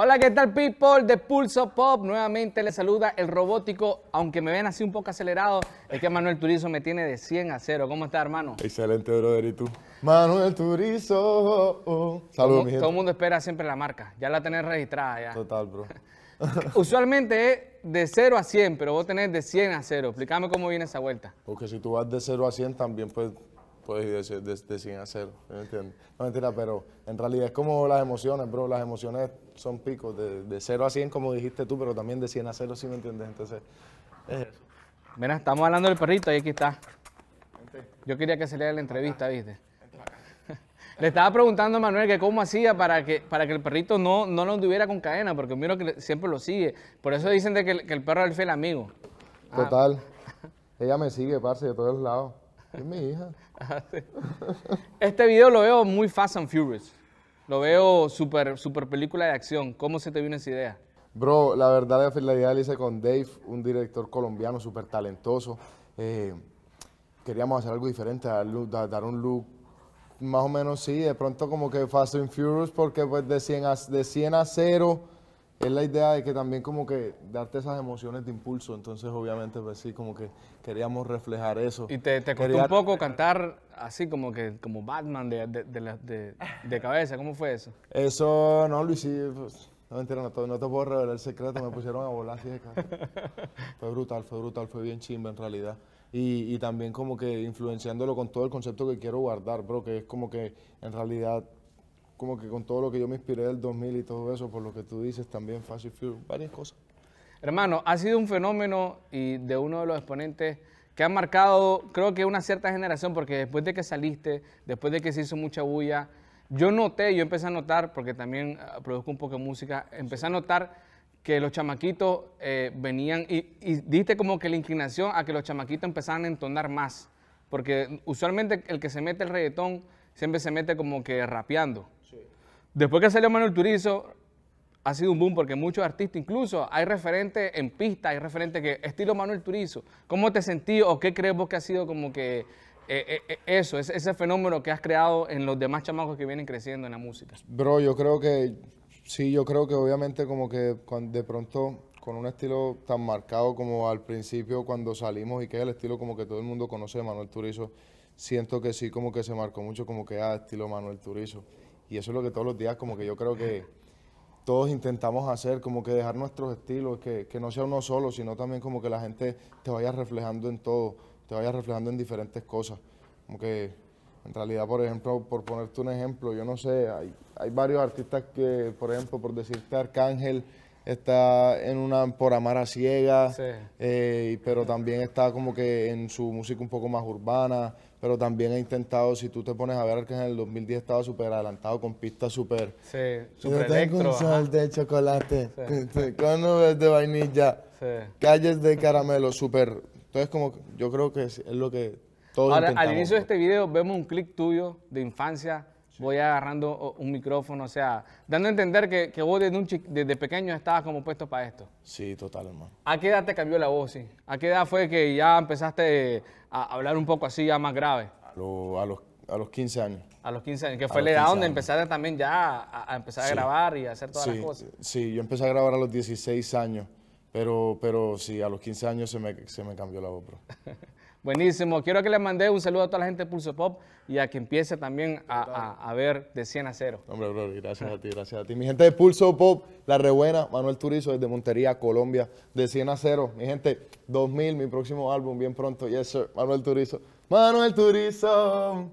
Hola, ¿qué tal people de Pulso Pop? Nuevamente les saluda el robótico, aunque me ven así un poco acelerado, es que Manuel Turizo me tiene de 100 a 0. ¿Cómo está, hermano? Excelente, brother, ¿y tú? Manuel Turizo. Oh, oh. Saludos, mi gente. Todo el mundo espera siempre la marca, ya la tenés registrada ya. Total, bro. Usualmente es de 0 a 100, pero vos tenés de 100 a 0. Explícame cómo viene esa vuelta. Porque si tú vas de 0 a 100 también, pues puedes ir de, 100 a sin hacerlo, ¿me entiendes? No, mentira, pero en realidad es como las emociones, bro, las emociones son picos, de, de 0 a 100 como dijiste tú, pero también de 100 a 0, ¿sí me entiendes? Entonces, es eso. Mira, estamos hablando del perrito y aquí está. Yo quería que se lea la entrevista, ¿viste? Le estaba preguntando a Manuel que cómo hacía para que, para que el perrito no, no lo tuviera con cadena, porque miro que siempre lo sigue. Por eso dicen de que, el, que el perro es el fiel amigo. Ah. Total. Ella me sigue, parce, de todos lados. Es mi hija. Ah, este video lo veo muy Fast and Furious. Lo veo super, super película de acción. ¿Cómo se te vino esa idea? Bro, la verdad la idea la hice con Dave, un director colombiano súper talentoso. Eh, queríamos hacer algo diferente, dar, un look más o menos, sí, de pronto como que Fast and Furious, porque pues de 100 de 100 a 0 es la idea de que también como que darte esas emociones de impulso, entonces obviamente pues sí, como que queríamos reflejar eso. ¿Y te, te costó un poco cantar así como que como Batman de, de, de, de cabeza? ¿Cómo fue eso? Eso, no, Luis, pues, no te puedo revelar el secreto, me pusieron a volar así de Fue brutal, fue brutal, fue bien chimba en realidad. Y, y también como que influenciándolo con todo el concepto que quiero guardar, bro, que es como que en realidad como que con todo lo que yo me inspiré del 2000 y todo eso, por lo que tú dices también, Fast Furious, varias cosas. Hermano, ha sido un fenómeno y de uno de los exponentes que ha marcado, creo que una cierta generación, porque después de que saliste, después de que se hizo mucha bulla, yo noté, yo empecé a notar, porque también ah, produzco un poco de música, empecé a notar que los chamaquitos eh, venían y, y, diste como que la inclinación a que los chamaquitos empezaran a entonar más, porque usualmente el que se mete el reggaetón siempre se mete como que rapeando. Después que salió Manuel Turizo, ha sido un boom porque muchos artistas, incluso hay referentes en pista, hay referentes que, estilo Manuel Turizo, ¿cómo te sentí o qué crees vos que ha sido como que eh, eh, eh, eso, ese, fenómeno que has creado en los demás chamacos que vienen creciendo en la música? Bro, yo creo que, sí, yo creo que obviamente como que de pronto con un estilo tan marcado como al principio cuando salimos y que es el estilo como que todo el mundo conoce de Manuel Turizo, siento que sí como que se marcó mucho como que ah, estilo Manuel Turizo. Y eso es lo que todos los días como que yo creo que todos intentamos hacer, como que dejar nuestros estilos, que, no sea uno solo, sino también como que la gente te vaya reflejando en todo, te vaya reflejando en diferentes cosas. Como que en realidad, por ejemplo, por ponerte un ejemplo, yo no sé, hay, hay varios artistas que, por ejemplo, por decirte Arcángel, está en una por amar a ciega, eh, pero también está como que en su música un poco más urbana, pero también ha intentado, si tú te pones a ver que en el 2010 estaba súper adelantado con pistas súper... super de chocolate, con de vainilla, calles de caramelo, súper... Entonces como yo creo que es, lo que todos al inicio de este video vemos un clip tuyo de infancia voy agarrando un micrófono, o sea, dando a entender que, vos desde, un desde pequeño estabas como puesto para esto. Sí, total, hermano. ¿A qué edad te cambió la voz, sí? ¿A qué edad fue que ya empezaste a hablar un poco así, ya más grave? A, los 15 años. A los 15 años, que fue la edad donde empezaste también ya a, empezar a grabar y a hacer todas las cosas. Sí, yo empecé a grabar a los 16 años, pero, pero sí, a los 15 años se me, cambió la voz, bro. Buenísimo. Quiero que les mande un saludo a toda la gente de Pulso Pop y a que empiece también a, ver de 100 a 0. Hombre, gracias a ti, gracias a ti. Mi gente de Pulso Pop, La Rebuena, Manuel Turizo desde Montería, Colombia, de 100 a 0. Mi gente, 2000, mi próximo álbum bien pronto. Yes, sir. Manuel Turizo. Manuel Turizo.